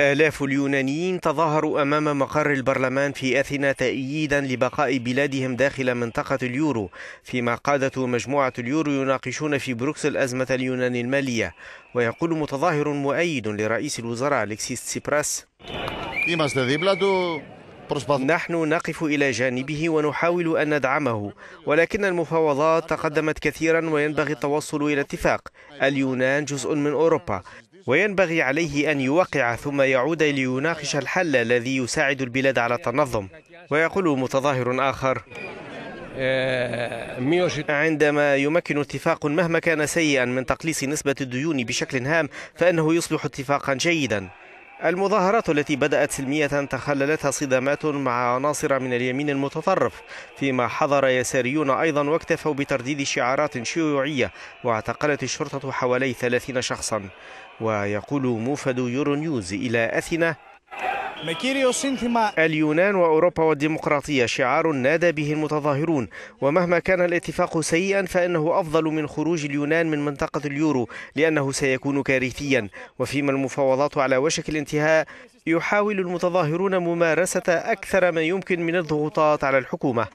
آلاف اليونانيين تظاهروا أمام مقر البرلمان في أثينا تأييدا لبقاء بلادهم داخل منطقة اليورو فيما قادة مجموعة اليورو يناقشون في بروكسل أزمة اليونان المالية ويقول متظاهر مؤيد لرئيس الوزراء أليكسيس تسيبراس نحن نقف إلى جانبه ونحاول أن ندعمه ولكن المفاوضات تقدمت كثيرا وينبغي التوصل إلى اتفاق اليونان جزء من أوروبا وينبغي عليه أن يوقع ثم يعود ليناقش الحل الذي يساعد البلاد على التنظم ويقول متظاهر آخر عندما يمكن اتفاق مهما كان سيئا من تقليص نسبة الديون بشكل هام فإنه يصبح اتفاقا جيدا المظاهرات التي بدأت سلمية تخللتها صدامات مع عناصر من اليمين المتطرف فيما حضر يساريون أيضا واكتفوا بترديد شعارات شيوعية واعتقلت الشرطة حوالي 30 شخصا ويقول موفد يورو نيوز إلى أثينا اليونان وأوروبا والديمقراطية شعار نادى به المتظاهرون ومهما كان الاتفاق سيئا فإنه أفضل من خروج اليونان من منطقة اليورو لأنه سيكون كارثيا وفيما المفاوضات على وشك الانتهاء يحاول المتظاهرون ممارسة أكثر ما يمكن من الضغوطات على الحكومة